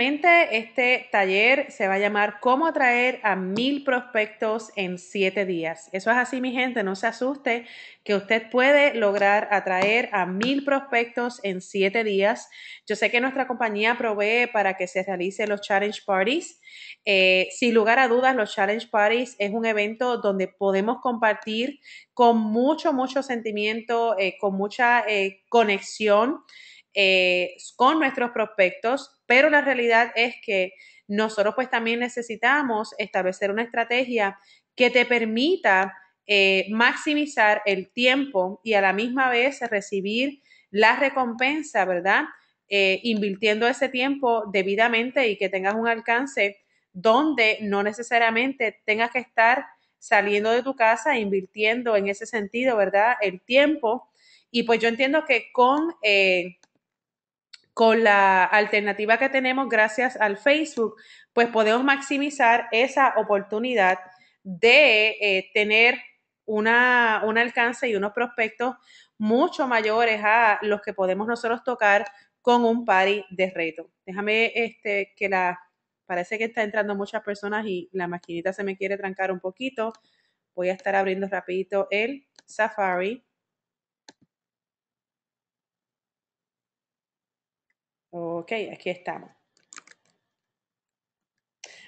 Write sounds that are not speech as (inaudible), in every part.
este taller se va a llamar Cómo atraer a mil prospectos en siete días. Eso es así, mi gente, no se asuste que usted puede lograr atraer a mil prospectos en siete días. Yo sé que nuestra compañía provee para que se realicen los challenge parties. Eh, sin lugar a dudas, los challenge parties es un evento donde podemos compartir con mucho, mucho sentimiento, eh, con mucha eh, conexión. con nuestros prospectos pero la realidad es que nosotros pues también necesitamos establecer una estrategia que te permita eh, maximizar el tiempo y a la misma vez recibir la recompensa, ¿verdad? Eh, invirtiendo ese tiempo debidamente y que tengas un alcance donde no necesariamente tengas que estar saliendo de tu casa, invirtiendo en ese sentido, ¿verdad? El tiempo. Y pues yo entiendo que con eh, con la alternativa que tenemos gracias al Facebook, pues podemos maximizar esa oportunidad de eh, tener un alcance y unos prospectos mucho mayores a los que podemos nosotros tocar con un party de reto. Déjame este, que la... Parece que está entrando muchas personas y la maquinita se me quiere trancar un poquito. Voy a estar abriendo rapidito el Safari. Ok, aquí estamos.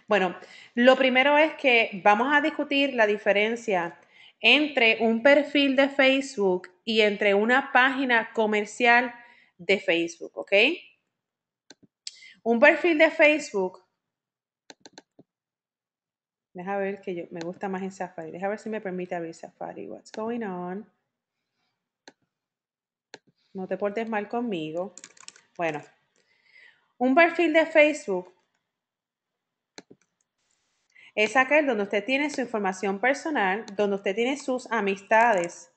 Bueno, lo primero es que vamos a discutir la diferencia entre un perfil de Facebook y entre una página comercial de Facebook, ¿ok? Un perfil de Facebook. Deja ver que yo me gusta más en Safari. Deja ver si me permite abrir Safari. What's going on? No te portes mal conmigo. Bueno, un perfil de Facebook es aquel donde usted tiene su información personal, donde usted tiene sus amistades.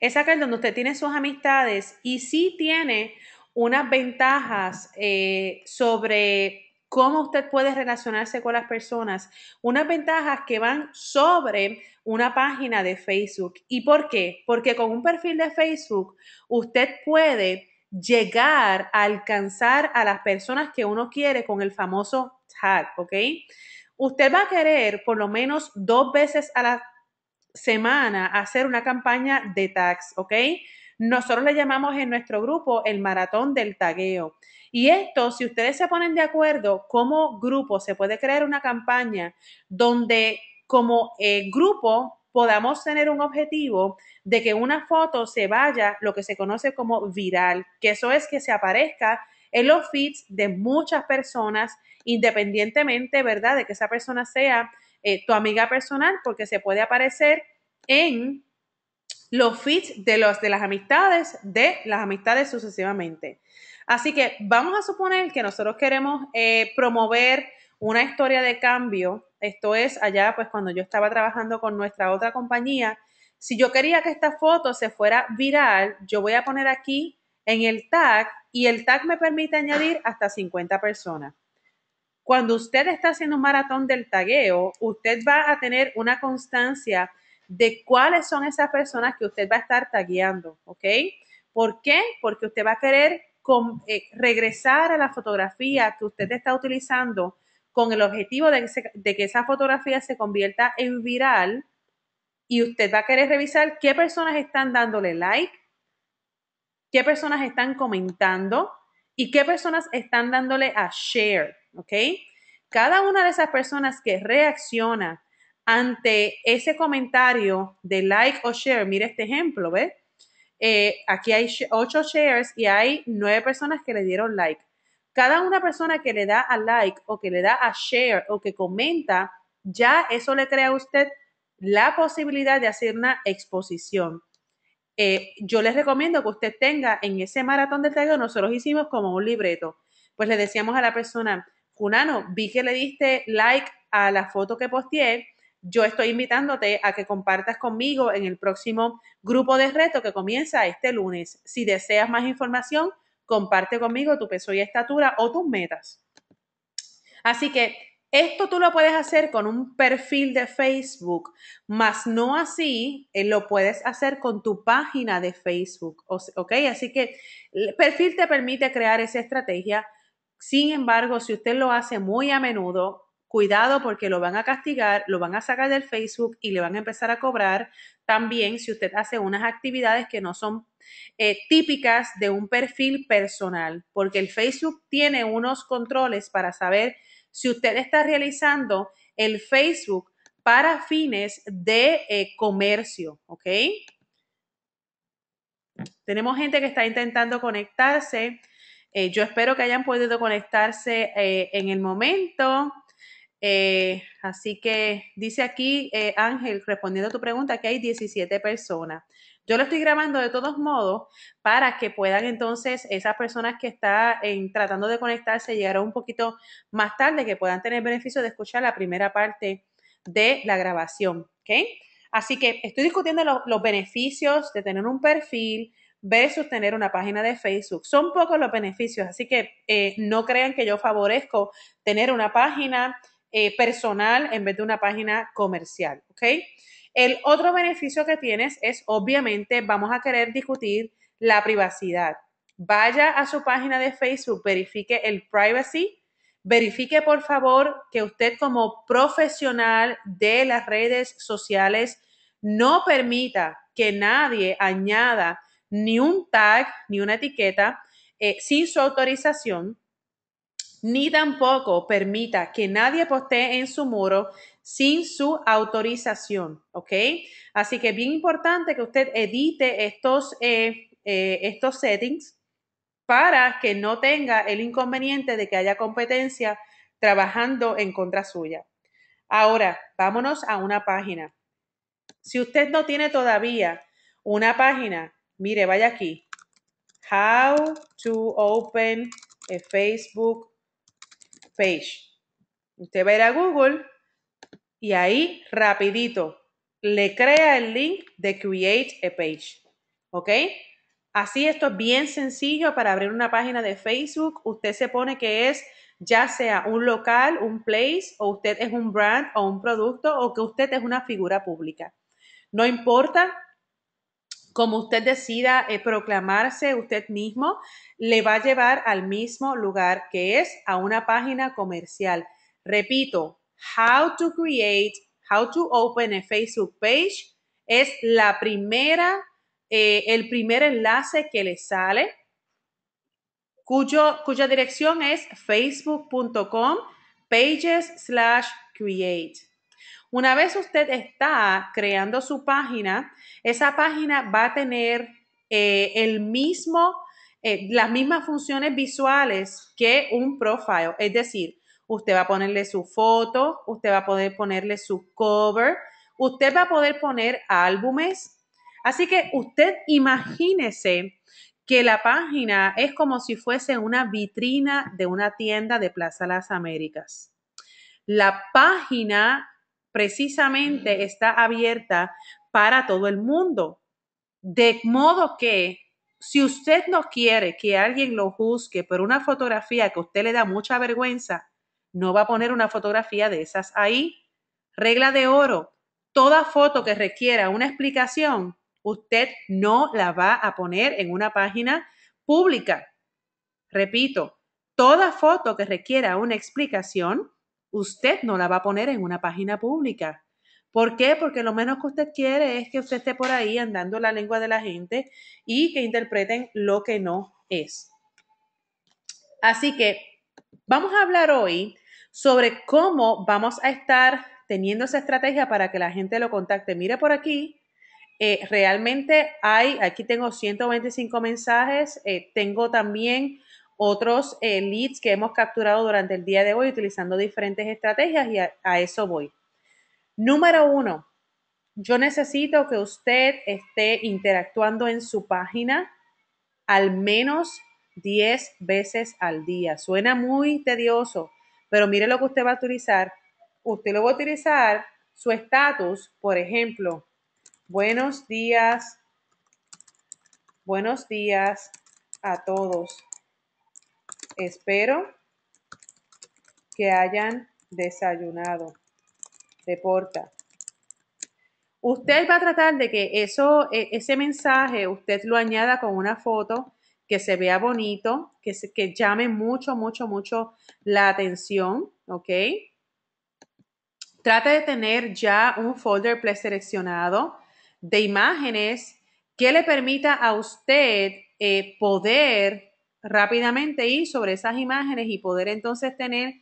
Es aquel donde usted tiene sus amistades y sí tiene unas ventajas eh, sobre cómo usted puede relacionarse con las personas. Unas ventajas que van sobre una página de Facebook. ¿Y por qué? Porque con un perfil de Facebook usted puede llegar a alcanzar a las personas que uno quiere con el famoso tag, ¿ok? Usted va a querer por lo menos dos veces a la semana hacer una campaña de tags, ¿ok? Nosotros le llamamos en nuestro grupo el maratón del tagueo. Y esto, si ustedes se ponen de acuerdo, como grupo se puede crear una campaña donde como eh, grupo podamos tener un objetivo de que una foto se vaya lo que se conoce como viral, que eso es que se aparezca en los feeds de muchas personas, independientemente, ¿verdad?, de que esa persona sea eh, tu amiga personal, porque se puede aparecer en los feeds de, los, de las amistades, de las amistades sucesivamente. Así que vamos a suponer que nosotros queremos eh, promover una historia de cambio. Esto es allá, pues cuando yo estaba trabajando con nuestra otra compañía, si yo quería que esta foto se fuera viral, yo voy a poner aquí en el tag y el tag me permite añadir hasta 50 personas. Cuando usted está haciendo un maratón del tagueo, usted va a tener una constancia de cuáles son esas personas que usted va a estar tagueando, ¿ok? ¿Por qué? Porque usted va a querer eh, regresar a la fotografía que usted está utilizando con el objetivo de que, de esa fotografía se convierta en viral y usted va a querer revisar qué personas están dándole like, qué personas están comentando y qué personas están dándole a share, ¿ok? Cada una de esas personas que reacciona ante ese comentario de like o share, mire este ejemplo, ¿ves? Eh, aquí hay ocho shares y hay nueve personas que le dieron like. Cada una persona que le da a like o que le da a share o que comenta, ya eso le crea a usted la posibilidad de hacer una exposición. Eh, yo les recomiendo que usted tenga en ese maratón del taller, nosotros hicimos como un libreto. Pues le decíamos a la persona, Junano, vi que le diste like a la foto que posteé yo estoy invitándote a que compartas conmigo en el próximo grupo de reto que comienza este lunes. Si deseas más información, comparte conmigo tu peso y estatura o tus metas. Así que esto tú lo puedes hacer con un perfil de Facebook, más no así eh, lo puedes hacer con tu página de Facebook, ¿ok? Así que el perfil te permite crear esa estrategia. Sin embargo, si usted lo hace muy a menudo, cuidado porque lo van a castigar, lo van a sacar del Facebook y le van a empezar a cobrar también si usted hace unas actividades que no son eh, típicas de un perfil personal, porque el Facebook tiene unos controles para saber si usted está realizando el Facebook para fines de eh, comercio, ¿ok? Tenemos gente que está intentando conectarse. Eh, yo espero que hayan podido conectarse en el momento. Eh, así que dice aquí eh, Ángel, respondiendo a tu pregunta, que hay 17 personas. Yo lo estoy grabando de todos modos para que puedan entonces esas personas que están tratando de conectarse llegar un poquito más tarde, que puedan tener beneficio de escuchar la primera parte de la grabación. Así que estoy discutiendo los, beneficios de tener un perfil, versus tener una página de Facebook. Son pocos los beneficios, así que eh, no crean que yo favorezco tener una página eh, personal en vez de una página comercial, ¿ok? El otro beneficio que tienes es, obviamente, vamos a querer discutir la privacidad. Vaya a su página de Facebook, verifique el privacy, verifique por favor que usted como profesional de las redes sociales no permita que nadie añada ni un tag ni una etiqueta eh, sin su autorización ni tampoco permita que nadie postee en su muro sin su autorización, ¿ok? Así que es bien importante que usted edite estos, eh, eh, estos settings para que no tenga el inconveniente de que haya competencia trabajando en contra suya. Ahora, vámonos a una página. Si usted no tiene todavía una página, mire, vaya aquí. How to open a Facebook Page. Usted va a ir a Google y ahí rapidito le crea el link de Create a Page. ¿Ok? Así esto es bien sencillo para abrir una página de Facebook. Usted se pone que es ya sea un local, un place, o usted es un brand o un producto, o que usted es una figura pública. No importa como usted decida eh, proclamarse usted mismo, le va a llevar al mismo lugar que es a una página comercial. Repito, how to create, how to open a Facebook page es la primera, eh, el primer enlace que le sale, cuya dirección es facebook.com pages slash create. Una vez usted está creando su página, esa página va a tener eh, el mismo, eh, las mismas funciones visuales que un profile. Es decir, usted va a ponerle su foto, usted va a poder ponerle su cover, usted va a poder poner álbumes. Así que usted imagínese que la página es como si fuese una vitrina de una tienda de Plaza Las Américas. La página precisamente está abierta para todo el mundo. De modo que si usted no quiere que alguien lo juzgue por una fotografía que a usted le da mucha vergüenza, no va a poner una fotografía de esas ahí. Regla de oro, toda foto que requiera una explicación, usted no la va a poner en una página pública. Repito, toda foto que requiera una explicación, usted no la va a poner en una página pública. ¿Por qué? Porque lo menos que usted quiere es que usted esté por ahí andando la lengua de la gente y que interpreten lo que no es. Así que vamos a hablar hoy sobre cómo vamos a estar teniendo esa estrategia para que la gente lo contacte. Mire por aquí, eh, realmente hay, aquí tengo 125 mensajes, eh, tengo también otros eh, leads que hemos capturado durante el día de hoy utilizando diferentes estrategias y a, a eso voy. Número uno, yo necesito que usted esté interactuando en su página al menos 10 veces al día. Suena muy tedioso, pero mire lo que usted va a utilizar. Usted lo va a utilizar su estatus, por ejemplo, buenos días, buenos días a todos. Espero que hayan desayunado. porta Usted va a tratar de que eso, e, ese mensaje usted lo añada con una foto que se vea bonito, que, que llame mucho, mucho, mucho la atención, ¿ok? Trate de tener ya un folder preseleccionado de imágenes que le permita a usted eh, poder rápidamente ir sobre esas imágenes y poder entonces tener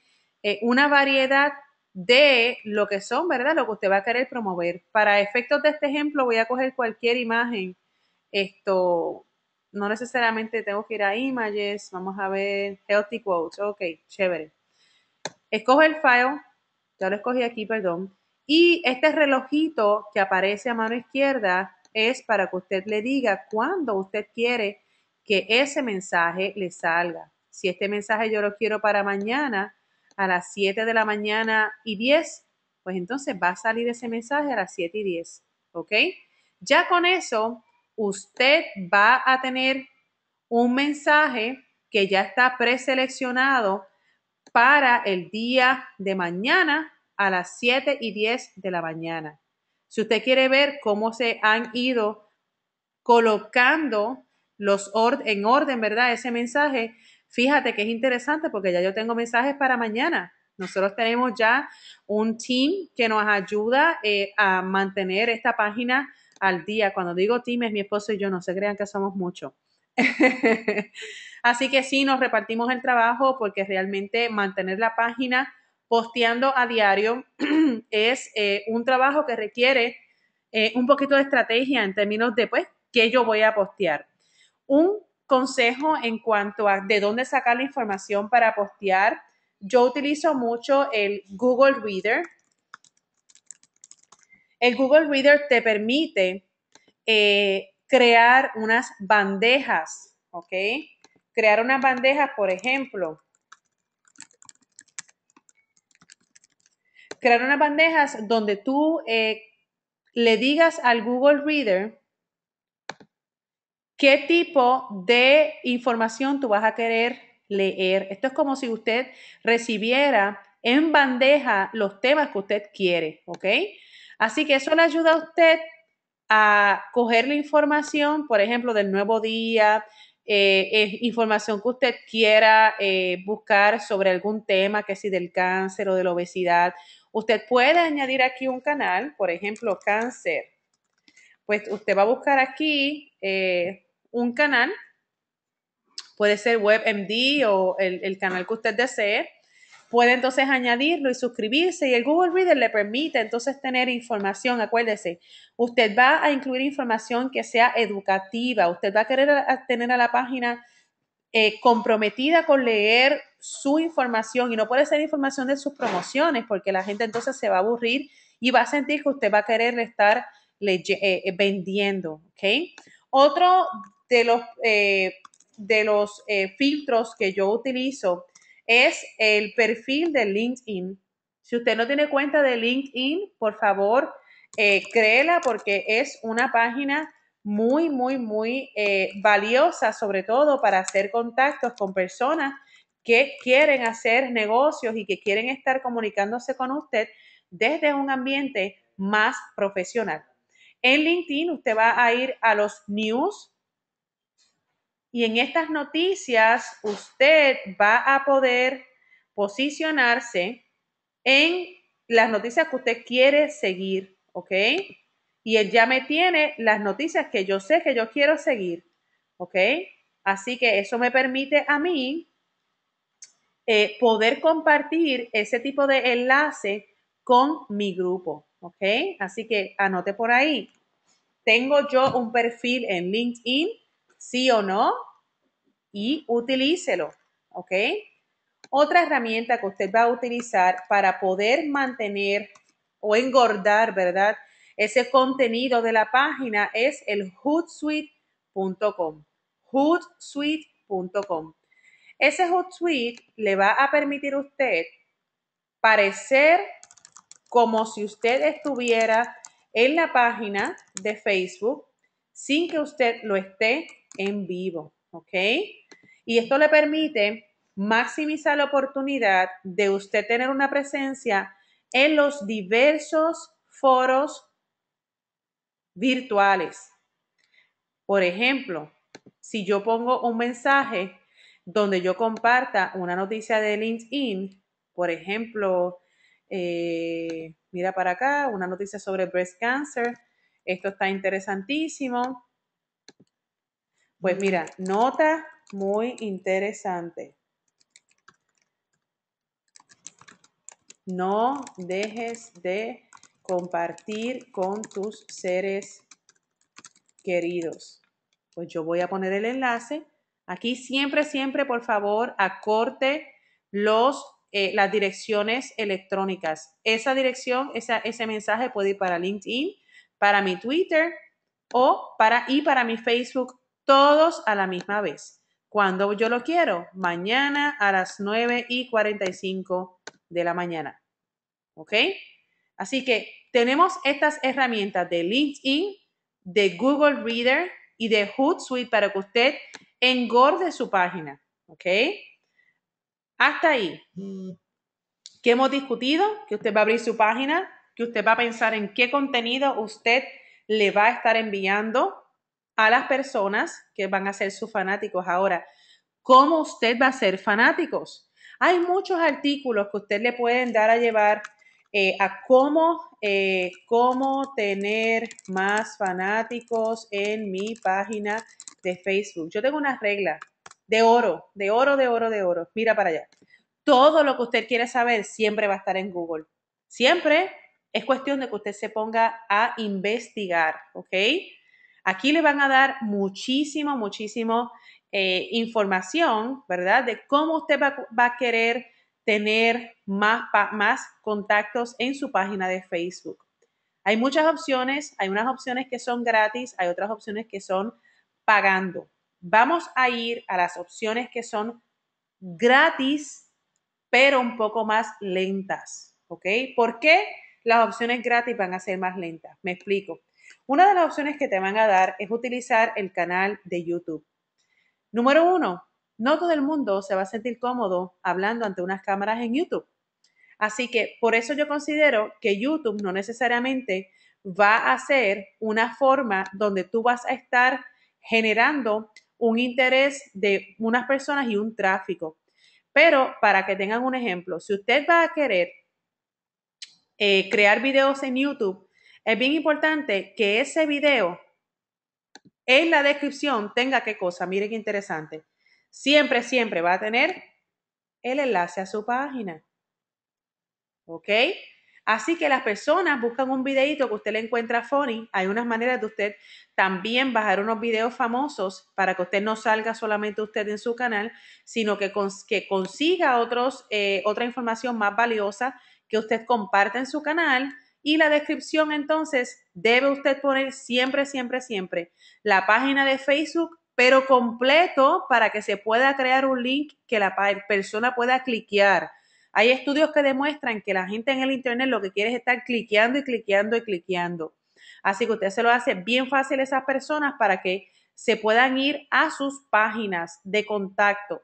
eh, una variedad de lo que son, ¿verdad? Lo que usted va a querer promover. Para efectos de este ejemplo voy a coger cualquier imagen. Esto, no necesariamente tengo que ir a images, vamos a ver healthy quotes, ok, chévere. escoge el file, ya lo escogí aquí, perdón. Y este relojito que aparece a mano izquierda es para que usted le diga cuando usted quiere que ese mensaje le salga. Si este mensaje yo lo quiero para mañana, a las 7 de la mañana y 10, pues entonces va a salir ese mensaje a las 7 y 10, ¿ok? Ya con eso, usted va a tener un mensaje que ya está preseleccionado para el día de mañana a las 7 y 10 de la mañana. Si usted quiere ver cómo se han ido colocando los or en orden, ¿verdad? Ese mensaje, fíjate que es interesante porque ya yo tengo mensajes para mañana. Nosotros tenemos ya un team que nos ayuda eh, a mantener esta página al día. Cuando digo team es mi esposo y yo, no se crean que somos muchos. (laughs) Así que sí, nos repartimos el trabajo porque realmente mantener la página posteando a diario (clears throat) es eh, un trabajo que requiere eh, un poquito de estrategia en términos de, pues, qué yo voy a postear un consejo en cuanto a de dónde sacar la información para postear. Yo utilizo mucho el Google Reader. El Google Reader te permite eh, crear unas bandejas, ¿ok? Crear unas bandejas, por ejemplo. Crear unas bandejas donde tú eh, le digas al Google Reader qué tipo de información tú vas a querer leer. Esto es como si usted recibiera en bandeja los temas que usted quiere, ¿ok? Así que eso le ayuda a usted a coger la información, por ejemplo, del nuevo día, eh, información que usted quiera eh, buscar sobre algún tema, que si del cáncer o de la obesidad. Usted puede añadir aquí un canal, por ejemplo, cáncer pues usted va a buscar aquí eh, un canal, puede ser WebMD o el, canal que usted desee, puede entonces añadirlo y suscribirse y el Google Reader le permite entonces tener información, acuérdese, usted va a incluir información que sea educativa, usted va a querer tener a la página eh, comprometida con leer su información y no puede ser información de sus promociones porque la gente entonces se va a aburrir y va a sentir que usted va a querer estar eh, eh, vendiendo, ¿ok? Otro de los, eh, de los filtros que yo utilizo es el perfil de LinkedIn. Si usted no tiene cuenta de LinkedIn, por favor, créela porque es una página muy, muy, muy valiosa, sobre todo para hacer contactos con personas que quieren hacer negocios y que quieren estar comunicándose con usted desde un ambiente más profesional. En LinkedIn usted va a ir a los news y en estas noticias usted va a poder posicionarse en las noticias que usted quiere seguir, ¿ok? Y él ya me tiene las noticias que yo sé que yo quiero seguir, ¿ok? Así que eso me permite a mí eh, poder compartir ese tipo de enlace con mi grupo. ¿ok? Así que anote por ahí. ¿Tengo yo un perfil en LinkedIn? Sí o no. Y utilícelo, ¿ok? Otra herramienta que usted va a utilizar para poder mantener o engordar, ¿verdad? Ese contenido de la página es el hootsuite.com. Hootsuite.com. Ese Hootsuite le va a permitir a usted parecer como si usted estuviera en la página de Facebook sin que usted lo esté en vivo, ¿ok? Y esto le permite maximizar la oportunidad de usted tener una presencia en los diversos foros virtuales. Por ejemplo, si yo pongo un mensaje donde yo comparta una noticia de LinkedIn, por ejemplo, eh, mira para acá, una noticia sobre breast cancer. Esto está interesantísimo. Pues mira, nota muy interesante. No dejes de compartir con tus seres queridos. Pues yo voy a poner el enlace. Aquí siempre, siempre, por favor, acorte los eh, las direcciones electrónicas. Esa dirección, ese mensaje puede ir para LinkedIn, para mi Twitter o para, y para mi Facebook, todos a la misma vez. Cuando yo lo quiero, mañana a las 9 y 45 de la mañana. ¿Ok? Así que tenemos estas herramientas de LinkedIn, de Google Reader y de Hootsuite para que usted engorde su página. ¿Ok? Hasta ahí. Mm. que hemos discutido? Que usted va a abrir su página, que usted va a pensar en qué contenido usted le va a estar enviando a las personas que van a ser sus fanáticos. Ahora, ¿cómo usted va a ser fanáticos? Hay muchos artículos que usted le pueden dar a llevar eh, a cómo, eh, cómo tener más fanáticos en mi página de Facebook. Yo tengo una regla de oro, de oro, de oro, de oro. Mira para allá. Todo lo que usted quiere saber siempre va a estar en Google. Siempre es cuestión de que usted se ponga a investigar, ¿ok? Aquí le van a dar muchísimo, muchísimo eh, información, ¿verdad? De cómo usted va, a querer tener más, más contactos en su página de Facebook. Hay muchas opciones, hay unas opciones que son gratis, hay otras opciones que son pagando. Vamos a ir a las opciones que son gratis, pero un poco más lentas. ¿Ok? ¿Por qué las opciones gratis van a ser más lentas? Me explico. Una de las opciones que te van a dar es utilizar el canal de YouTube. Número uno, no todo el mundo se va a sentir cómodo hablando ante unas cámaras en YouTube. Así que por eso yo considero que YouTube no necesariamente va a ser una forma donde tú vas a estar generando un interés de unas personas y un tráfico. Pero para que tengan un ejemplo, si usted va a querer eh, crear videos en YouTube, es bien importante que ese video en la descripción tenga qué cosa. miren qué interesante. Siempre, siempre va a tener el enlace a su página. ¿Ok? Así que las personas buscan un videito que usted le encuentra funny. Hay unas maneras de usted también bajar unos videos famosos para que usted no salga solamente usted en su canal, sino que, consiga otros, eh, otra información más valiosa que usted comparte en su canal. Y la descripción entonces debe usted poner siempre, siempre, siempre la página de Facebook, pero completo para que se pueda crear un link que la persona pueda cliquear hay estudios que demuestran que la gente en el Internet lo que quiere es estar cliqueando y cliqueando y cliqueando. Así que usted se lo hace bien fácil a esas personas para que se puedan ir a sus páginas de contacto.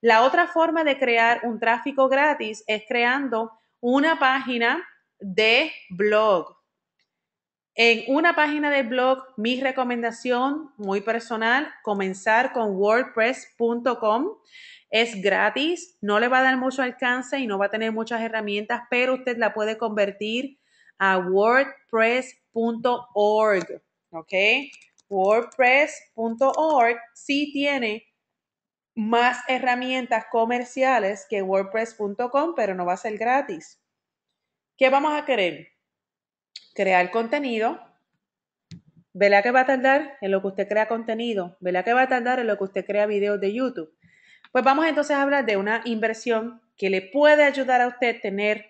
La otra forma de crear un tráfico gratis es creando una página de blog. En una página de blog, mi recomendación muy personal, comenzar con wordpress.com. Es gratis, no le va a dar mucho alcance y no va a tener muchas herramientas, pero usted la puede convertir a wordpress.org, ¿ok? WordPress.org sí tiene más herramientas comerciales que WordPress.com, pero no va a ser gratis. ¿Qué vamos a querer? Crear contenido. ¿Verdad que va a tardar en lo que usted crea contenido? ¿Verdad que va a tardar en lo que usted crea videos de YouTube? Pues vamos entonces a hablar de una inversión que le puede ayudar a usted tener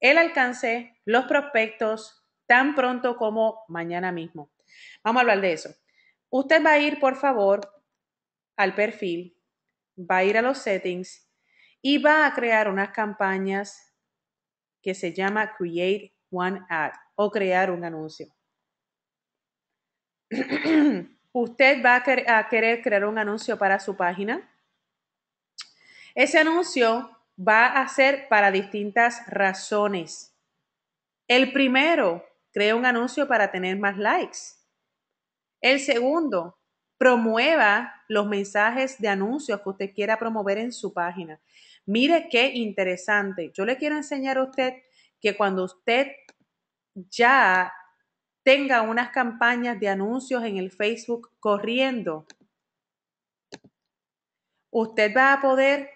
el alcance, los prospectos, tan pronto como mañana mismo. Vamos a hablar de eso. Usted va a ir, por favor, al perfil, va a ir a los settings y va a crear unas campañas que se llama Create One Ad o crear un anuncio. (clears throat) (clears throat) usted va a, querer crear un anuncio para su página. Ese anuncio va a ser para distintas razones. El primero, crea un anuncio para tener más likes. El segundo, promueva los mensajes de anuncios que usted quiera promover en su página. Mire qué interesante. Yo le quiero enseñar a usted que cuando usted ya tenga unas campañas de anuncios en el Facebook corriendo, usted va a poder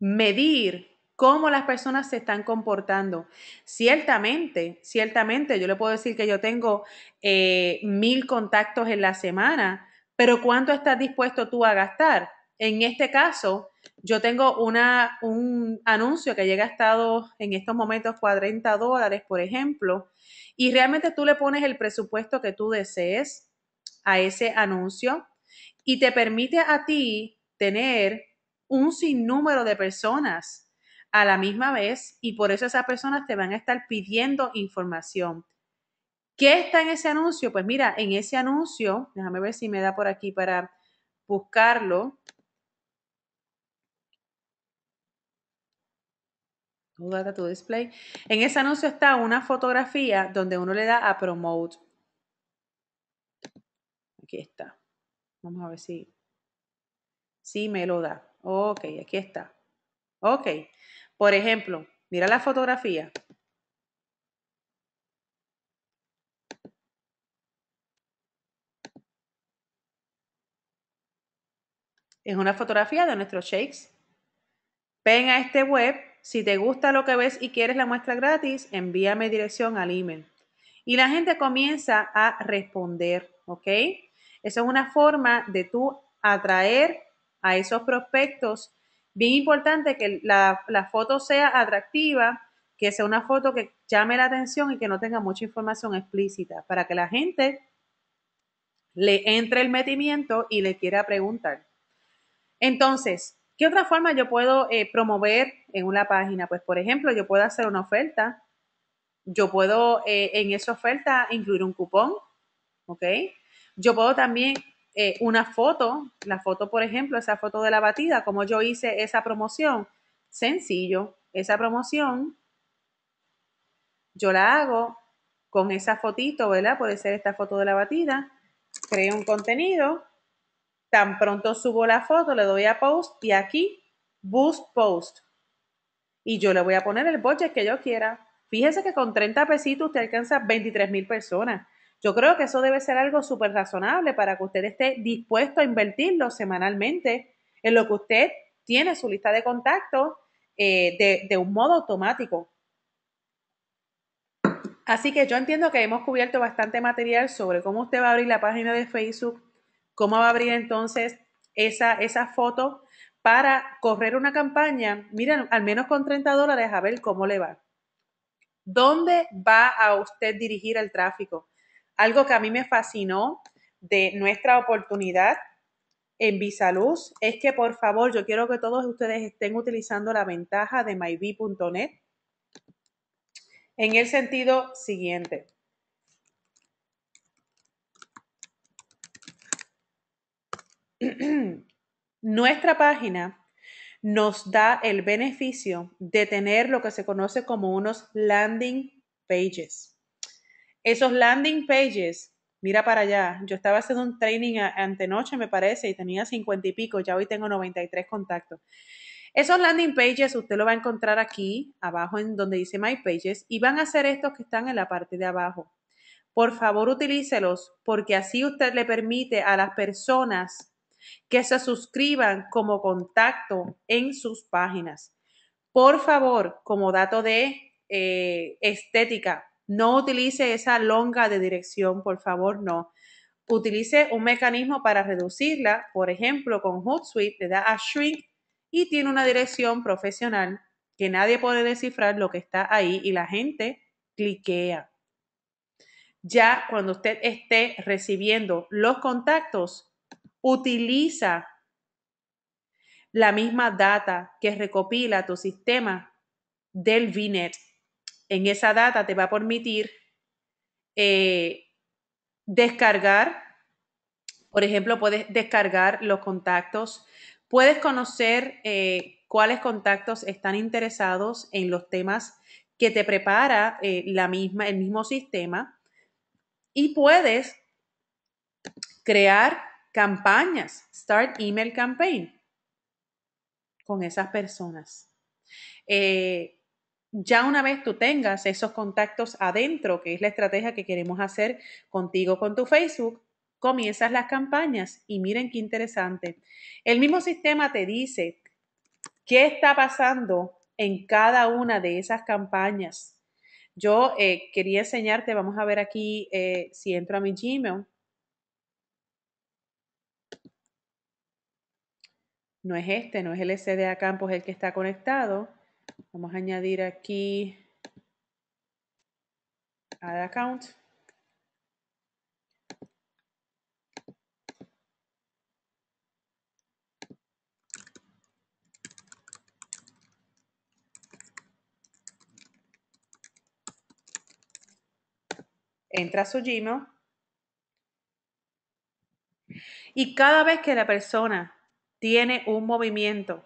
medir cómo las personas se están comportando. Ciertamente, ciertamente, yo le puedo decir que yo tengo eh, mil contactos en la semana, pero ¿cuánto estás dispuesto tú a gastar? En este caso, yo tengo una, un anuncio que llega a estado en estos momentos 40 dólares, por ejemplo, y realmente tú le pones el presupuesto que tú desees a ese anuncio y te permite a ti tener un sinnúmero de personas a la misma vez y por eso esas personas te van a estar pidiendo información. ¿Qué está en ese anuncio? Pues mira, en ese anuncio, déjame ver si me da por aquí para buscarlo. Display. En ese anuncio está una fotografía donde uno le da a Promote. Aquí está. Vamos a ver si, sí me lo da. Ok, aquí está. Ok. Por ejemplo, mira la fotografía. Es una fotografía de nuestros shakes. Ven a este web si te gusta lo que ves y quieres la muestra gratis, envíame dirección al email. Y la gente comienza a responder, ¿ok? Esa es una forma de tú atraer a esos prospectos. Bien importante que la, la foto sea atractiva, que sea una foto que llame la atención y que no tenga mucha información explícita, para que la gente le entre el metimiento y le quiera preguntar. Entonces, ¿Qué otra forma yo puedo eh, promover en una página? Pues, por ejemplo, yo puedo hacer una oferta. Yo puedo eh, en esa oferta incluir un cupón, ¿ok? Yo puedo también eh, una foto, la foto, por ejemplo, esa foto de la batida, como yo hice esa promoción. Sencillo, esa promoción yo la hago con esa fotito, ¿verdad? Puede ser esta foto de la batida. Creo un contenido Tan pronto subo la foto, le doy a post y aquí boost post. Y yo le voy a poner el budget que yo quiera. Fíjese que con 30 pesitos usted alcanza 23 mil personas. Yo creo que eso debe ser algo súper razonable para que usted esté dispuesto a invertirlo semanalmente en lo que usted tiene su lista de contactos eh, de un modo automático. Así que yo entiendo que hemos cubierto bastante material sobre cómo usted va a abrir la página de Facebook, ¿Cómo va a abrir entonces esa, foto para correr una campaña? Miren, al menos con 30 dólares a ver cómo le va. ¿Dónde va a usted dirigir el tráfico? Algo que a mí me fascinó de nuestra oportunidad en Visaluz es que por favor yo quiero que todos ustedes estén utilizando la ventaja de myvi.net en el sentido siguiente. (clears throat) nuestra página nos da el beneficio de tener lo que se conoce como unos landing pages. Esos landing pages, mira para allá, yo estaba haciendo un training antenoche, me parece, y tenía 50 y pico, ya hoy tengo 93 contactos. Esos landing pages usted lo va a encontrar aquí abajo en donde dice My Pages y van a ser estos que están en la parte de abajo. Por favor, utilícelos porque así usted le permite a las personas que se suscriban como contacto en sus páginas. Por favor, como dato de eh, estética, no utilice esa longa de dirección, por favor, no. Utilice un mecanismo para reducirla, por ejemplo, con Hootsuite le da a shrink y tiene una dirección profesional que nadie puede descifrar lo que está ahí y la gente cliquea. Ya cuando usted esté recibiendo los contactos, utiliza la misma data que recopila tu sistema del VNet. En esa data te va a permitir eh, descargar, por ejemplo, puedes descargar los contactos, puedes conocer eh, cuáles contactos están interesados en los temas que te prepara eh, la misma, el mismo sistema y puedes crear Campañas, Start Email Campaign con esas personas. Eh, ya una vez tú tengas esos contactos adentro, que es la estrategia que queremos hacer contigo con tu Facebook, comienzas las campañas y miren qué interesante. El mismo sistema te dice qué está pasando en cada una de esas campañas. Yo eh, quería enseñarte, vamos a ver aquí eh, si entro a mi Gmail. No es este, no es el SDA Campos el que está conectado. Vamos a añadir aquí add account. entra su Gmail y cada vez que la persona tiene un movimiento.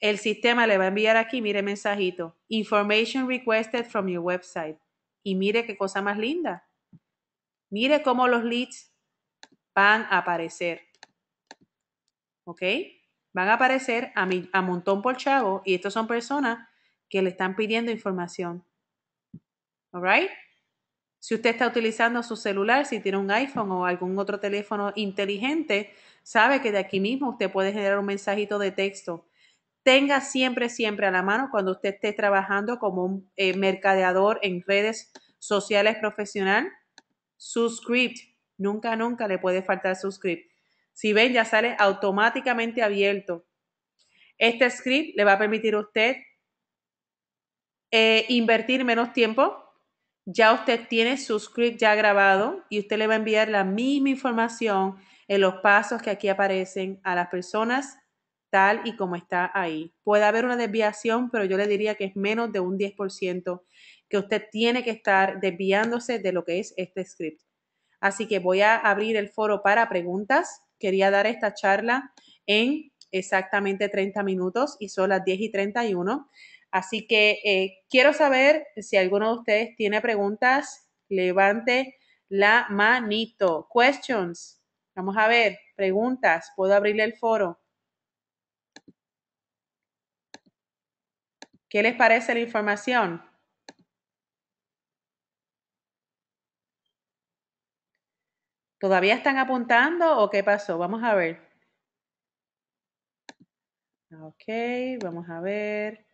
El sistema le va a enviar aquí, mire mensajito, information requested from your website. Y mire qué cosa más linda. Mire cómo los leads van a aparecer. ¿Ok? Van a aparecer a, a montón por chavo y estos son personas que le están pidiendo información. ¿All right? Si usted está utilizando su celular, si tiene un iPhone o algún otro teléfono inteligente, sabe que de aquí mismo usted puede generar un mensajito de texto. Tenga siempre, siempre a la mano cuando usted esté trabajando como un eh, mercadeador en redes sociales profesional, su script. Nunca, nunca le puede faltar su script. Si ven, ya sale automáticamente abierto. Este script le va a permitir a usted eh, invertir menos tiempo ya usted tiene su script ya grabado y usted le va a enviar la misma información en los pasos que aquí aparecen a las personas tal y como está ahí. Puede haber una desviación, pero yo le diría que es menos de un 10% que usted tiene que estar desviándose de lo que es este script. Así que voy a abrir el foro para preguntas. Quería dar esta charla en exactamente 30 minutos y son las 10 y 31. Así que eh, quiero saber si alguno de ustedes tiene preguntas, levante la manito. Questions. Vamos a ver, preguntas. ¿Puedo abrirle el foro? ¿Qué les parece la información? ¿Todavía están apuntando o qué pasó? Vamos a ver. Ok, vamos a ver.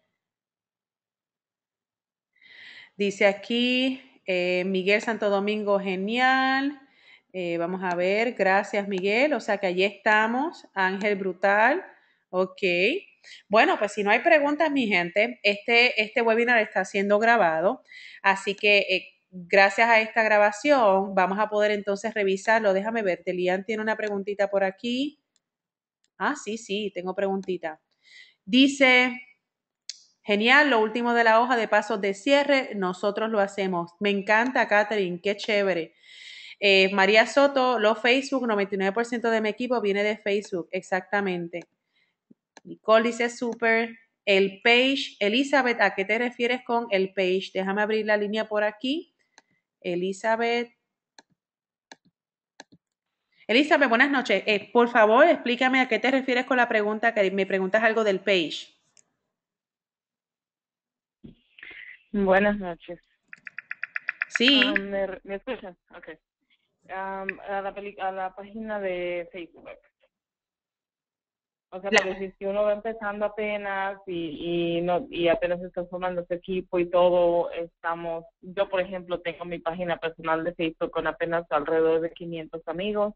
Dice aquí eh, Miguel Santo Domingo, genial. Eh, vamos a ver, gracias Miguel. O sea que allí estamos. Ángel Brutal, ok. Bueno, pues si no hay preguntas, mi gente, este, este webinar está siendo grabado. Así que eh, gracias a esta grabación vamos a poder entonces revisarlo. Déjame ver, Delian tiene una preguntita por aquí. Ah, sí, sí, tengo preguntita. Dice, Genial, lo último de la hoja de pasos de cierre, nosotros lo hacemos. Me encanta, Catherine, qué chévere. Eh, María Soto, lo Facebook, 99% de mi equipo viene de Facebook, exactamente. Nicole dice súper. El page, Elizabeth, ¿a qué te refieres con el page? Déjame abrir la línea por aquí. Elizabeth. Elizabeth, buenas noches. Eh, por favor, explícame a qué te refieres con la pregunta, que me preguntas algo del page. Buenas noches. Sí. Ah, ¿me, escuchas? escuchan? Ok. a, la a la página de Facebook. O sea, la... si uno va empezando apenas y, y, no, y apenas está formando su equipo y todo, estamos, yo por ejemplo tengo mi página personal de Facebook con apenas alrededor de 500 amigos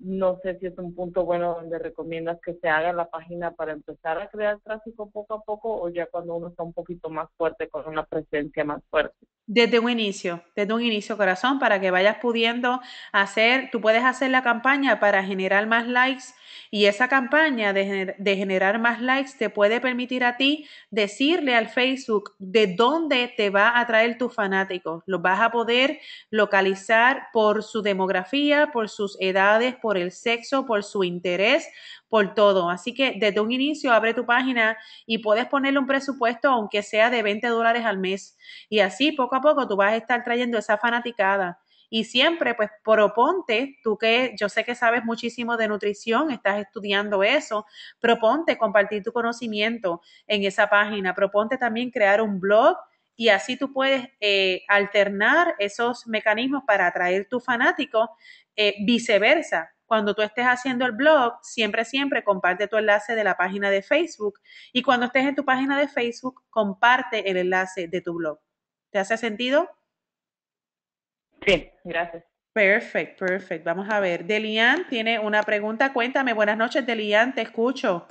no sé si es un punto bueno donde recomiendas que se haga la página para empezar a crear tráfico poco a poco o ya cuando uno está un poquito más fuerte, con una presencia más fuerte. Desde un inicio, desde un inicio corazón, para que vayas pudiendo hacer, tú puedes hacer la campaña para generar más likes y esa campaña de, generar más likes te puede permitir a ti decirle al Facebook de dónde te va a traer tus fanáticos. Los vas a poder localizar por su demografía, por sus edades, por el sexo, por su interés, por todo. Así que desde un inicio abre tu página y puedes ponerle un presupuesto aunque sea de 20 dólares al mes. Y así poco a poco tú vas a estar trayendo esa fanaticada y siempre pues proponte, tú que yo sé que sabes muchísimo de nutrición, estás estudiando eso, proponte compartir tu conocimiento en esa página, proponte también crear un blog y así tú puedes eh, alternar esos mecanismos para atraer tu fanático, eh, viceversa. Cuando tú estés haciendo el blog, siempre, siempre comparte tu enlace de la página de Facebook y cuando estés en tu página de Facebook, comparte el enlace de tu blog. ¿Te hace sentido? Bien, gracias. Perfecto, perfecto. Vamos a ver. Delian tiene una pregunta. Cuéntame. Buenas noches, Delian. Te escucho.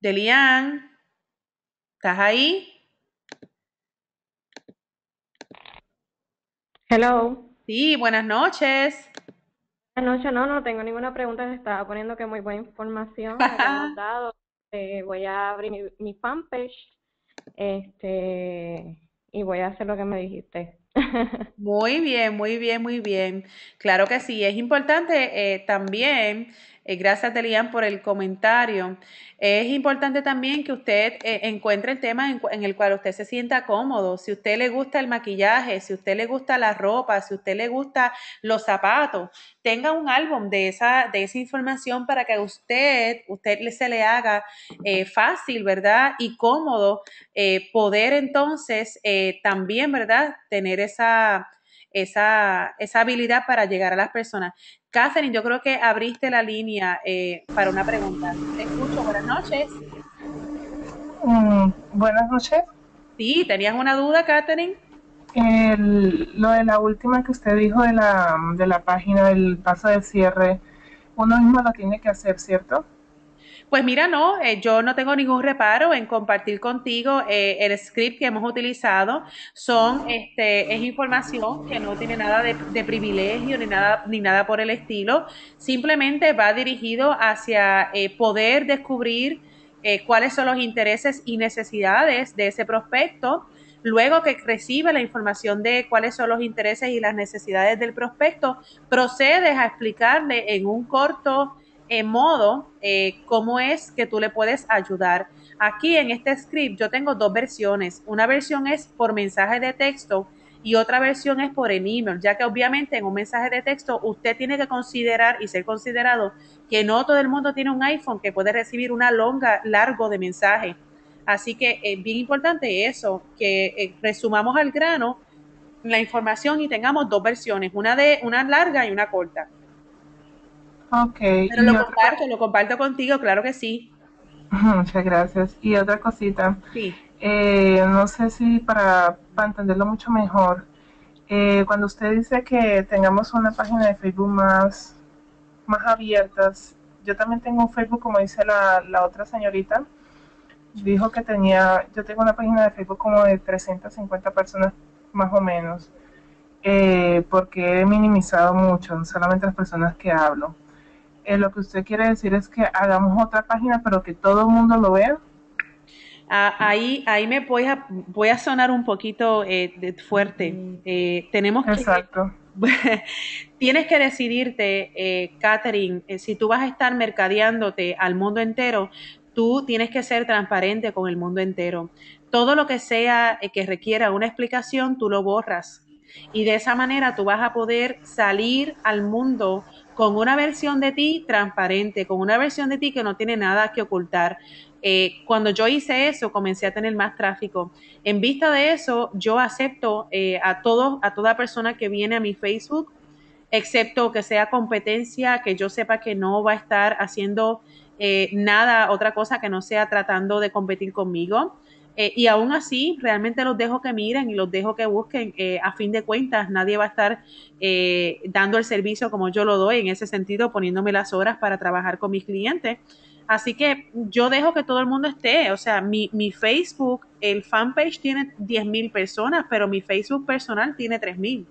Delian, ¿estás ahí? Hello. Sí, buenas noches. Buenas noches, no, no tengo ninguna pregunta. estaba poniendo que muy buena información. (laughs) Este, voy a abrir mi, fanpage este, y voy a hacer lo que me dijiste. (laughs) Muy bien, muy bien, muy bien. Claro que sí, es importante eh, también eh, gracias, Delian, por el comentario. Es importante también que usted eh, encuentre el tema en, el cual usted se sienta cómodo. Si usted le gusta el maquillaje, si usted le gusta la ropa, si usted le gusta los zapatos, tenga un álbum de esa, de esa información para que a usted, usted se le haga eh, fácil, ¿verdad? Y cómodo poder entonces también, ¿verdad? Tener esa... Esa, esa, habilidad para llegar a las personas. Catherine, yo creo que abriste la línea eh, para una pregunta. Te escucho, buenas noches. Mm, buenas noches. Sí, ¿tenías una duda, Catherine? lo de la última que usted dijo de la, de la página del paso de cierre, uno mismo lo tiene que hacer, ¿cierto? Pues mira, no, eh, yo no tengo ningún reparo en compartir contigo eh, el script que hemos utilizado. Son, este, es información que no tiene nada de, privilegio ni nada, ni nada por el estilo. Simplemente va dirigido hacia eh, poder descubrir cuáles son los intereses y necesidades de ese prospecto. Luego que recibe la información de cuáles son los intereses y las necesidades del prospecto, procedes a explicarle en un corto modo eh, cómo es que tú le puedes ayudar. Aquí en este script yo tengo dos versiones. Una versión es por mensaje de texto y otra versión es por email, ya que obviamente en un mensaje de texto usted tiene que considerar y ser considerado que no todo el mundo tiene un iPhone que puede recibir una longa, largo de mensaje. Así que es bien importante eso, que eh, resumamos al grano la información y tengamos dos versiones, una de una larga y una corta. Ok. Pero lo comparto, lo comparto contigo, claro que sí. Muchas gracias. Y otra cosita. Sí. Eh, no sé si para, entenderlo mucho mejor, eh, cuando usted dice que tengamos una página de Facebook más, más abiertas, yo también tengo un Facebook, como dice la, la otra señorita, dijo que tenía, yo tengo una página de Facebook como de 350 personas más o menos, eh, porque he minimizado mucho, solamente las personas que hablo. Eh, lo que usted quiere decir es que hagamos otra página, pero que todo el mundo lo vea. Ah, ahí, ahí me voy a, sonar un poquito eh, fuerte. Eh, tenemos que, Exacto. (laughs) tienes que decidirte, Catherine, si tú vas a estar mercadeándote al mundo entero, tú tienes que ser transparente con el mundo entero. Todo lo que sea que requiera una explicación, tú lo borras. Y de esa manera tú vas a poder salir al mundo con una versión de ti transparente, con una versión de ti que no tiene nada que ocultar. Eh, cuando yo hice eso, comencé a tener más tráfico. En vista de eso, yo acepto eh, a todos, a toda persona que viene a mi Facebook, excepto que sea competencia, que yo sepa que no va a estar haciendo eh, nada, otra cosa que no sea tratando de competir conmigo. Eh, y aún así, realmente los dejo que miren y los dejo que busquen. Eh, a fin de cuentas, nadie va a estar eh, dando el servicio como yo lo doy, en ese sentido, poniéndome las horas para trabajar con mis clientes. Así que yo dejo que todo el mundo esté. O sea, mi, Facebook, el fanpage tiene 10.000 personas, pero mi Facebook personal tiene 3.000.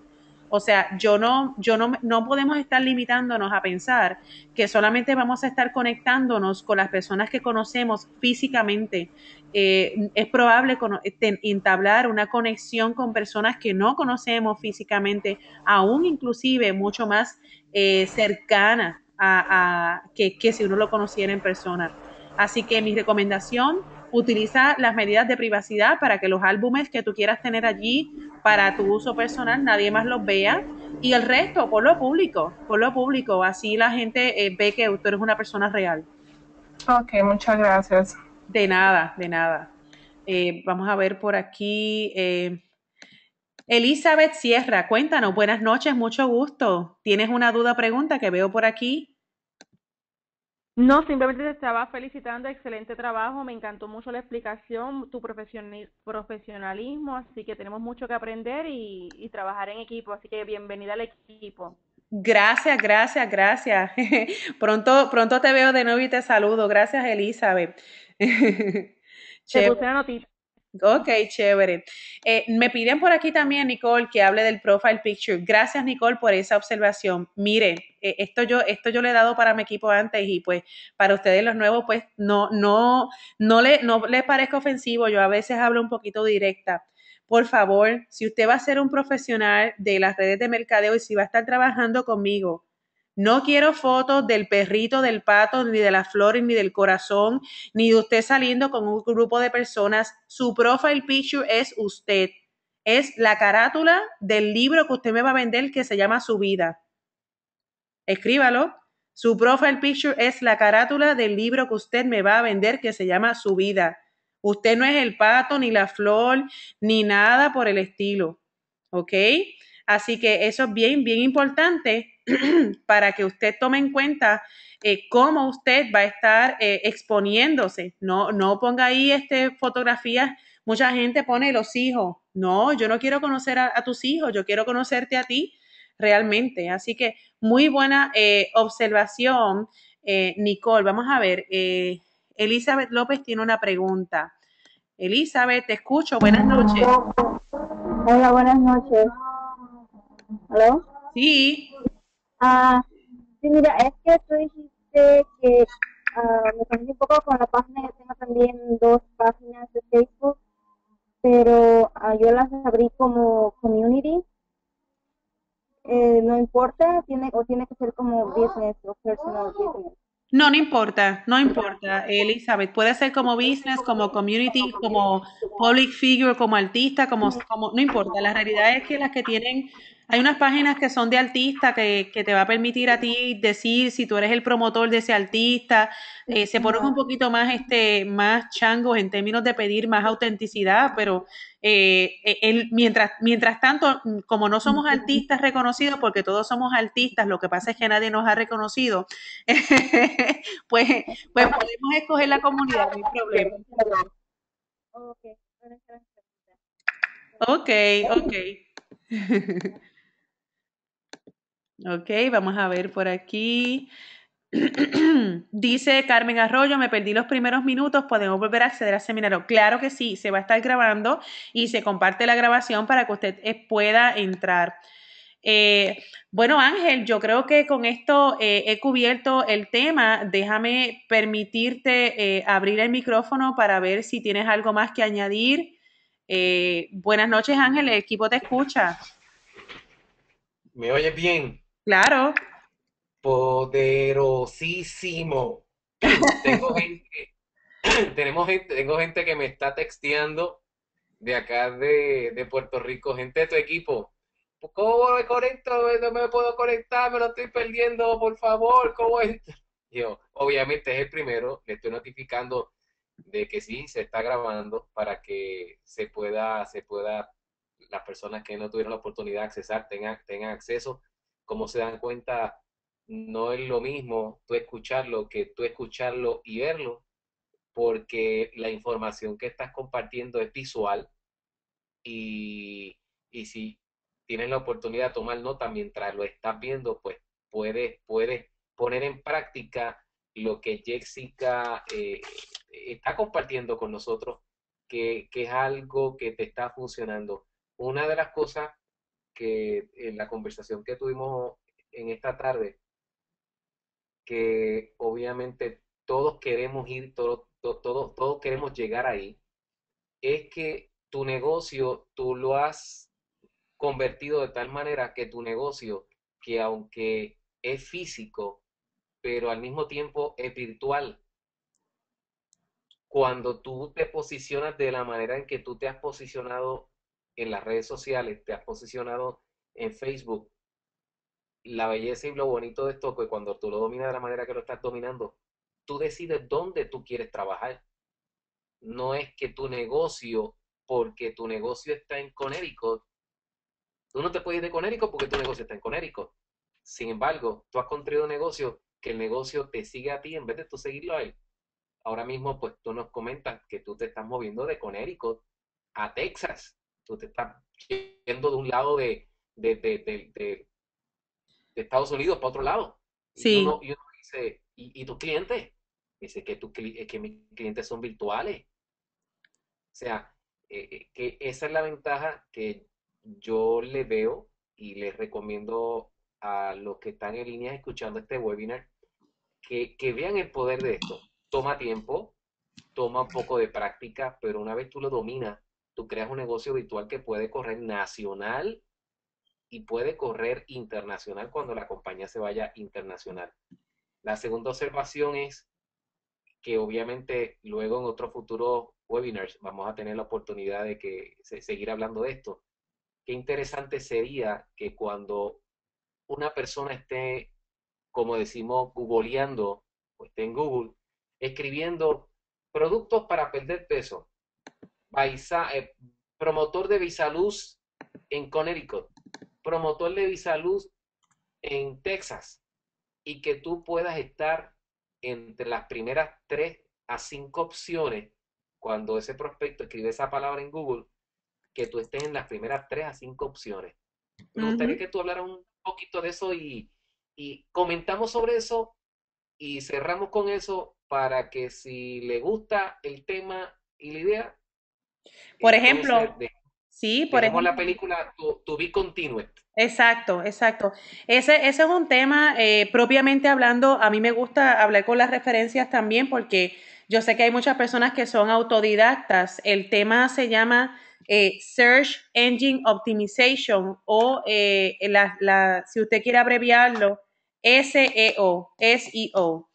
O sea, yo no, yo no, no podemos estar limitándonos a pensar que solamente vamos a estar conectándonos con las personas que conocemos físicamente eh, es probable eh, entablar una conexión con personas que no conocemos físicamente, aún inclusive mucho más eh, cercana a, que, si uno lo conociera en persona. Así que mi recomendación, utiliza las medidas de privacidad para que los álbumes que tú quieras tener allí para tu uso personal nadie más los vea y el resto por lo público, por lo público, así la gente ve que tú eres una persona real. Ok, muchas gracias. De nada, de nada. Eh, vamos a ver por aquí. Eh, Elizabeth Sierra, cuéntanos, buenas noches, mucho gusto. ¿Tienes una duda o pregunta que veo por aquí? No, simplemente te estaba felicitando, excelente trabajo, me encantó mucho la explicación, tu profesionalismo, así que tenemos mucho que aprender y, y trabajar en equipo, así que bienvenida al equipo. Gracias, gracias, gracias. (laughs) pronto, pronto te veo de nuevo y te saludo. Gracias, Elizabeth. (laughs) chévere. Eh, me piden por aquí también, Nicole, que hable del profile picture. Gracias, Nicole, por esa observación. Mire, eh, esto, yo, esto yo le he dado para mi equipo antes y pues para ustedes los nuevos, pues no, no, no, le, no les parezca ofensivo. Yo a veces hablo un poquito directa. Por favor, si usted va a ser un profesional de las redes de mercadeo y si va a estar trabajando conmigo, no quiero fotos del perrito, del pato, ni de las flores, ni del corazón, ni de usted saliendo con un grupo de personas. Su profile picture es usted. Es la carátula del libro que usted me va a vender que se llama Su vida. Escríbalo. Su profile picture es la carátula del libro que usted me va a vender que se llama Su vida. Usted no es el pato, ni la flor, ni nada por el estilo. ¿Ok? Así que eso es bien, bien importante (clears throat) para que usted tome en cuenta eh, cómo usted va a estar eh, exponiéndose. No, no ponga ahí este, fotografías. Mucha gente pone los hijos. No, yo no quiero conocer a, tus hijos, yo quiero conocerte a ti realmente. Así que muy buena eh, observación, Nicole. Vamos a ver, Elizabeth López tiene una pregunta. Elizabeth, te escucho. Buenas noches. Hola, buenas noches. ¿Hola? Sí. Ah, sí, mira, es que tú dijiste que ah, me conocí un poco con la página, yo tengo también dos páginas de Facebook, pero ah, yo las abrí como community. Eh, no importa, tiene o tiene que ser como business o personal No, no importa, no importa, Elizabeth. Puede ser como business, como community, como public figure, como artista, como, como no importa. La realidad es que las que tienen hay unas páginas que son de artista que, te va a permitir a ti decir si tú eres el promotor de ese artista. Eh, se ponen un poquito más, este, más changos en términos de pedir más autenticidad, pero eh, e, mientras, mientras tanto, como no somos artistas reconocidos, porque todos somos artistas, lo que pasa es que nadie nos ha reconocido, (laughs) pues, pues podemos escoger la comunidad, no hay problema. Ok, ok. (laughs) Ok, vamos a ver por aquí. (clears throat) Dice Carmen Arroyo, me perdí los primeros minutos, podemos volver a acceder al seminario. Claro que sí, se va a estar grabando y se comparte la grabación para que usted eh, pueda entrar. Eh, bueno, Ángel, yo creo que con esto eh, he cubierto el tema. Déjame permitirte abrir el micrófono para ver si tienes algo más que añadir. buenas noches, Ángel, el equipo te escucha. ¿Me oyes bien? Claro. Poderosísimo. tengo gente, (clears throat) tenemos tengo gente que me está texteando de acá de, Puerto Rico, gente de tu equipo. ¿Cómo me conecto? No me puedo conectar, me lo estoy perdiendo, por favor, ¿cómo es? (laughs) Yo, obviamente es el primero, le estoy notificando de que sí, se está grabando para que se pueda, se pueda, las personas que no tuvieron la oportunidad de accesar tengan, tengan acceso como se dan cuenta, no es lo mismo tú escucharlo que tú escucharlo y verlo, porque la información que estás compartiendo es visual y, y si tienes la oportunidad de tomar nota mientras lo estás viendo, pues puedes, puedes poner en práctica lo que Jessica eh, está compartiendo con nosotros, que, que es algo que te está funcionando. Una de las cosas que en la conversación que tuvimos en esta tarde, que obviamente todos queremos ir, todos, todos, todos queremos llegar ahí, es que tu negocio tú lo has convertido de tal manera que tu negocio, que aunque es físico, pero al mismo tiempo es virtual, cuando tú te posicionas de la manera en que tú te has posicionado en las redes sociales, te has posicionado en Facebook. La belleza y lo bonito de esto es pues, que cuando tú lo dominas de la manera que lo estás dominando, tú decides dónde tú quieres trabajar. No es que tu negocio, porque tu negocio está en Connecticut, tú no te puedes ir de Connecticut porque tu negocio está en Connecticut. Sin embargo, tú has construido un negocio que el negocio te sigue a ti en vez de tú seguirlo a él. Ahora mismo, pues tú nos comentas que tú te estás moviendo de Connecticut a Texas tú te estás yendo de un lado de, de, de, de Estados Unidos para otro lado. Sí. Y uno, y dice, ¿y, tus clientes? Dice que, que mis clientes son virtuales. O sea, eh, eh, que esa es la ventaja que yo le veo y les recomiendo a los que están en línea escuchando este webinar que, que vean el poder de esto. Toma tiempo, toma un poco de práctica, pero una vez tú lo dominas, tú creas un negocio virtual que puede correr nacional y puede correr internacional cuando la compañía se vaya internacional. La segunda observación es que obviamente luego en otros futuros webinars vamos a tener la oportunidad de que seguir hablando de esto. Qué interesante sería que cuando una persona esté, como decimos, googleando, o esté en Google, escribiendo productos para perder peso, eh, promotor de Visaluz en Connecticut, promotor de Visaluz en Texas, y que tú puedas estar entre las primeras tres a cinco opciones cuando ese prospecto escribe esa palabra en Google, que tú estés en las primeras tres a cinco opciones. Me gustaría que tú hablaras un poquito de eso y, y comentamos sobre eso y cerramos con eso para que si le gusta el tema y la idea, por ejemplo, sí, por ejemplo. la película to, Be Continued. Exacto, exacto. Ese, es un tema, eh, propiamente hablando, a mí me gusta hablar con las referencias también porque yo sé que hay muchas personas que son autodidactas. El tema se llama eh, Search Engine Optimization o eh, la, si usted quiere abreviarlo, SEO, SEO.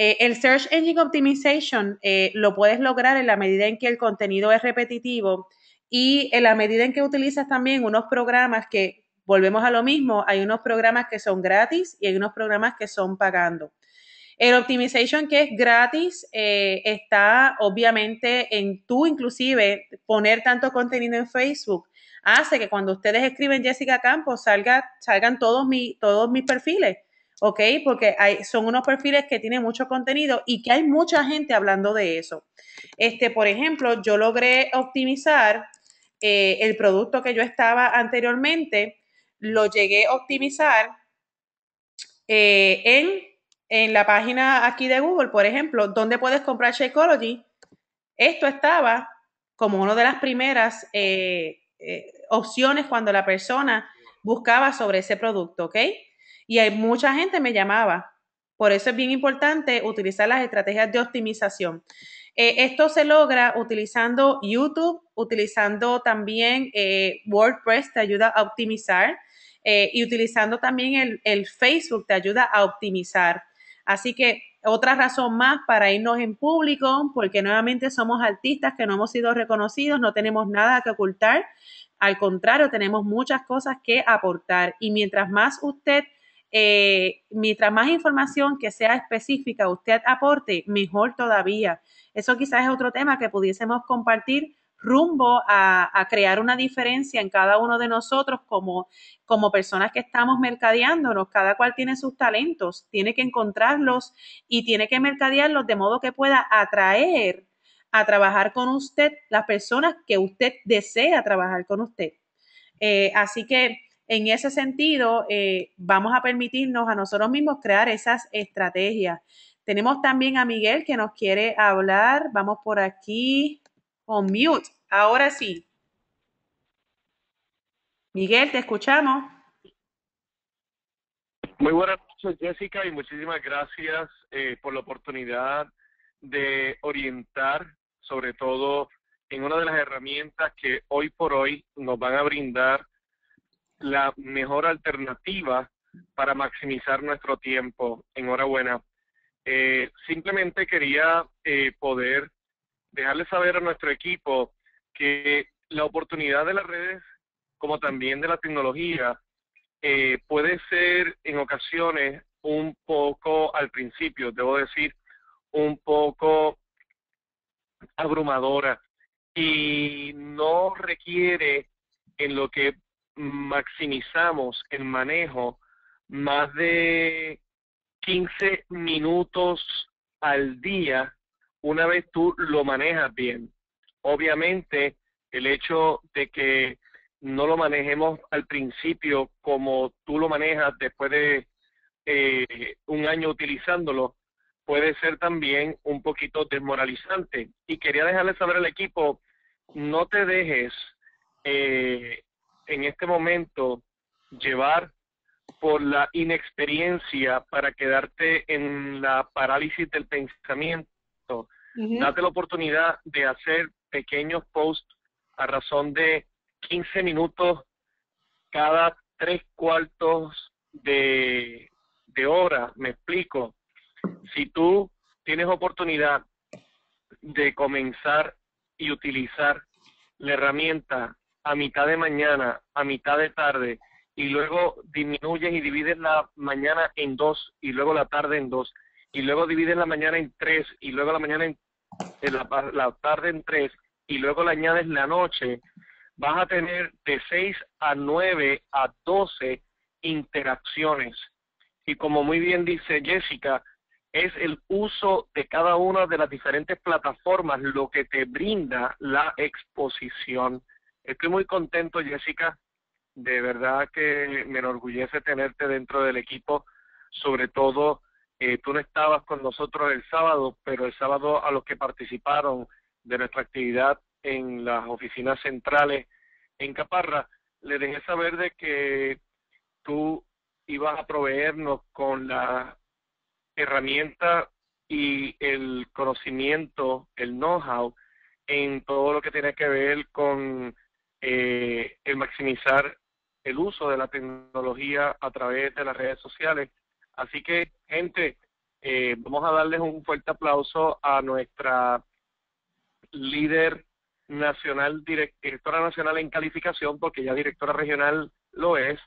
Eh, el Search Engine Optimization eh, lo puedes lograr en la medida en que el contenido es repetitivo y en la medida en que utilizas también unos programas que, volvemos a lo mismo, hay unos programas que son gratis y hay unos programas que son pagando. El optimization que es gratis eh, está obviamente en tú inclusive poner tanto contenido en Facebook hace que cuando ustedes escriben Jessica Campos salga, salgan todos, todos mis perfiles ¿ok? Porque hay, son unos perfiles que tienen mucho contenido y que hay mucha gente hablando de eso. Este, por ejemplo, yo logré optimizar eh, el producto que yo estaba anteriormente, lo llegué a optimizar eh, en, la página aquí de Google, por ejemplo, donde puedes comprar Shakeology. Esto estaba como una de las primeras eh, opciones cuando la persona buscaba sobre ese producto, ¿ok? Y hay mucha gente me llamaba. Por eso es bien importante utilizar las estrategias de optimización. Eh, esto se logra utilizando YouTube, utilizando también eh, WordPress, te ayuda a optimizar, eh, y utilizando también el, el Facebook, te ayuda a optimizar. Así que otra razón más para irnos en público, porque nuevamente somos artistas que no hemos sido reconocidos, no tenemos nada que ocultar. Al contrario, tenemos muchas cosas que aportar. Y mientras más usted eh, mientras más información que sea específica usted aporte, mejor todavía. Eso quizás es otro tema que pudiésemos compartir rumbo a, crear una diferencia en cada uno de nosotros como, personas que estamos mercadeándonos. Cada cual tiene sus talentos, tiene que encontrarlos y tiene que mercadearlos de modo que pueda atraer a trabajar con usted las personas que usted desea trabajar con usted. Eh, así que en ese sentido, eh, vamos a permitirnos a nosotros mismos crear esas estrategias. Tenemos también a Miguel que nos quiere hablar. Vamos por aquí On mute. Ahora sí. Miguel, te escuchamos. Muy buenas noches, Jessica, y muchísimas gracias eh, por la oportunidad de orientar, sobre todo en una de las herramientas que hoy por hoy nos van a brindar la mejor alternativa para maximizar nuestro tiempo. Enhorabuena. Eh, simplemente quería eh, poder dejarle saber a nuestro equipo que la oportunidad de las redes, como también de la tecnología, eh, puede ser en ocasiones un poco, al principio, debo decir, un poco abrumadora y no requiere en lo que maximizamos el manejo más de 15 minutos al día una vez tú lo manejas bien. Obviamente, el hecho de que no lo manejemos al principio como tú lo manejas después de eh, un año utilizándolo, puede ser también un poquito desmoralizante. Y quería dejarle saber al equipo, no te dejes eh, en este momento llevar por la inexperiencia para quedarte en la parálisis del pensamiento. Date la oportunidad de hacer pequeños posts a razón de 15 minutos cada tres cuartos de, de hora. Me explico. Si tú tienes oportunidad de comenzar y utilizar la herramienta a mitad de mañana, a mitad de tarde, y luego disminuyes y divides la mañana en dos, y luego la tarde en dos, y luego divides la mañana en tres, y luego la mañana en, la, tarde en tres, y luego le añades la noche, vas a tener de seis a nueve a doce interacciones. Y como muy bien dice Jessica, es el uso de cada una de las diferentes plataformas lo que te brinda la exposición. Estoy muy contento, Jessica. De verdad que me enorgullece tenerte dentro del equipo. Sobre todo, eh, tú no estabas con nosotros el sábado, pero el sábado a los que participaron de nuestra actividad en las oficinas centrales en Caparra, le dejé saber de que tú ibas a proveernos con la herramienta y el conocimiento, el know-how en todo lo que tiene que ver con el eh, maximizar el uso de la tecnología a través de las redes sociales. Así que, gente, eh, vamos a darles un fuerte aplauso a nuestra líder nacional, directora nacional en calificación, porque ya directora regional lo es,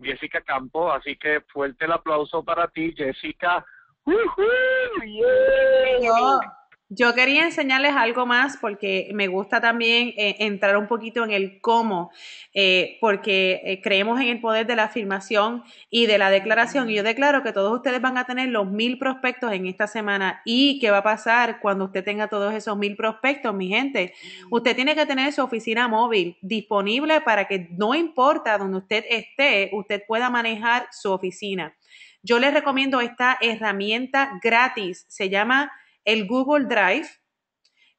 Jessica Campo. Así que fuerte el aplauso para ti, Jessica. ¡Woohoo! Yo quería enseñarles algo más porque me gusta también eh, entrar un poquito en el cómo, eh, porque eh, creemos en el poder de la afirmación y de la declaración. Y yo declaro que todos ustedes van a tener los mil prospectos en esta semana. ¿Y qué va a pasar cuando usted tenga todos esos mil prospectos, mi gente? Usted tiene que tener su oficina móvil disponible para que no importa donde usted esté, usted pueda manejar su oficina. Yo les recomiendo esta herramienta gratis, se llama el Google Drive.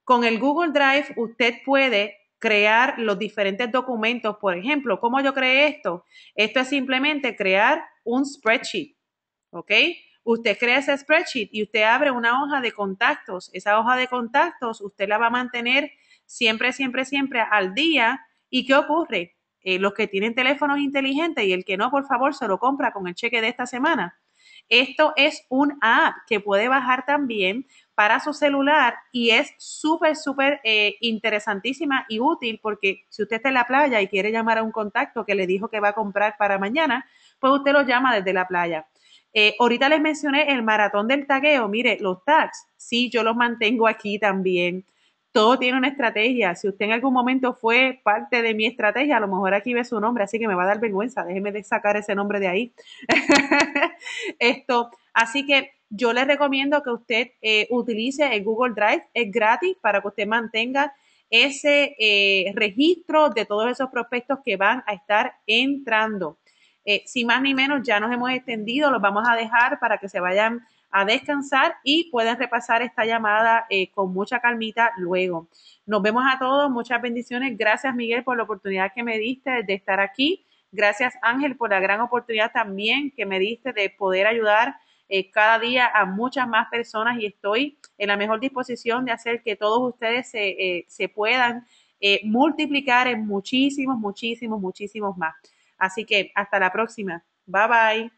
Con el Google Drive usted puede crear los diferentes documentos. Por ejemplo, ¿cómo yo creé esto? Esto es simplemente crear un spreadsheet. ¿Ok? Usted crea ese spreadsheet y usted abre una hoja de contactos. Esa hoja de contactos usted la va a mantener siempre, siempre, siempre al día. ¿Y qué ocurre? Eh, los que tienen teléfonos inteligentes y el que no, por favor, se lo compra con el cheque de esta semana. Esto es un app que puede bajar también para su celular y es súper, súper eh, interesantísima y útil porque si usted está en la playa y quiere llamar a un contacto que le dijo que va a comprar para mañana, pues usted lo llama desde la playa. Eh, ahorita les mencioné el maratón del tagueo. Mire, los tags, sí, yo los mantengo aquí también todo tiene una estrategia. Si usted en algún momento fue parte de mi estrategia, a lo mejor aquí ve su nombre, así que me va a dar vergüenza. Déjeme de sacar ese nombre de ahí. (laughs) Esto, así que yo le recomiendo que usted eh, utilice el Google Drive, es gratis para que usted mantenga ese eh, registro de todos esos prospectos que van a estar entrando. Si eh, sin más ni menos, ya nos hemos extendido, los vamos a dejar para que se vayan a descansar y pueden repasar esta llamada eh, con mucha calmita luego. Nos vemos a todos, muchas bendiciones. Gracias Miguel por la oportunidad que me diste de estar aquí. Gracias Ángel por la gran oportunidad también que me diste de poder ayudar eh, cada día a muchas más personas y estoy en la mejor disposición de hacer que todos ustedes se, eh, puedan multiplicar en muchísimos, muchísimos, muchísimos más. Así que hasta la próxima. Bye bye.